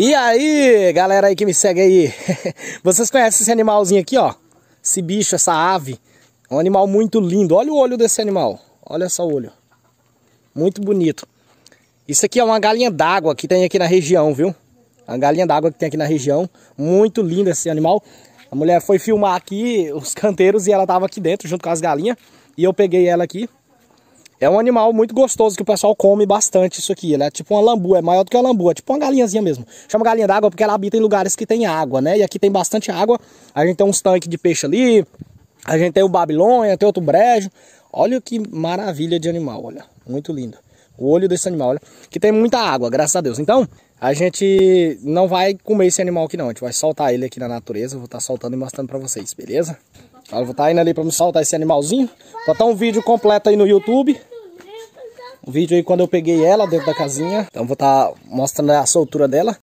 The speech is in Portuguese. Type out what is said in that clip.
E aí, galera aí que me segue aí. Vocês conhecem esse animalzinho aqui, ó? Esse bicho, essa ave. É um animal muito lindo. Olha o olho desse animal. Olha só o olho. Muito bonito. Isso aqui é uma galinha d'água que tem aqui na região, viu? A galinha d'água que tem aqui na região. Muito lindo esse animal. A mulher foi filmar aqui os canteiros e ela tava aqui dentro junto com as galinhas. E eu peguei ela aqui. É um animal muito gostoso que o pessoal come bastante isso aqui. Ele é né? tipo uma lambu, é maior do que uma lambu, é tipo uma galinhazinha mesmo. Chama galinha d'água porque ela habita em lugares que tem água, né? E aqui tem bastante água. A gente tem uns tanques de peixe ali, a gente tem o Babilônia, tem outro brejo. Olha que maravilha de animal, olha. Muito lindo. O olho desse animal, olha. Que tem muita água, graças a Deus. Então, a gente não vai comer esse animal aqui não. A gente vai soltar ele aqui na natureza. Eu vou estar tá soltando e mostrando pra vocês, beleza? Eu vou estar tá indo ali pra me soltar esse animalzinho. Vou botar um vídeo completo aí no YouTube vídeo aí quando eu peguei ela dentro da casinha. Então vou estar tá mostrando a soltura dela.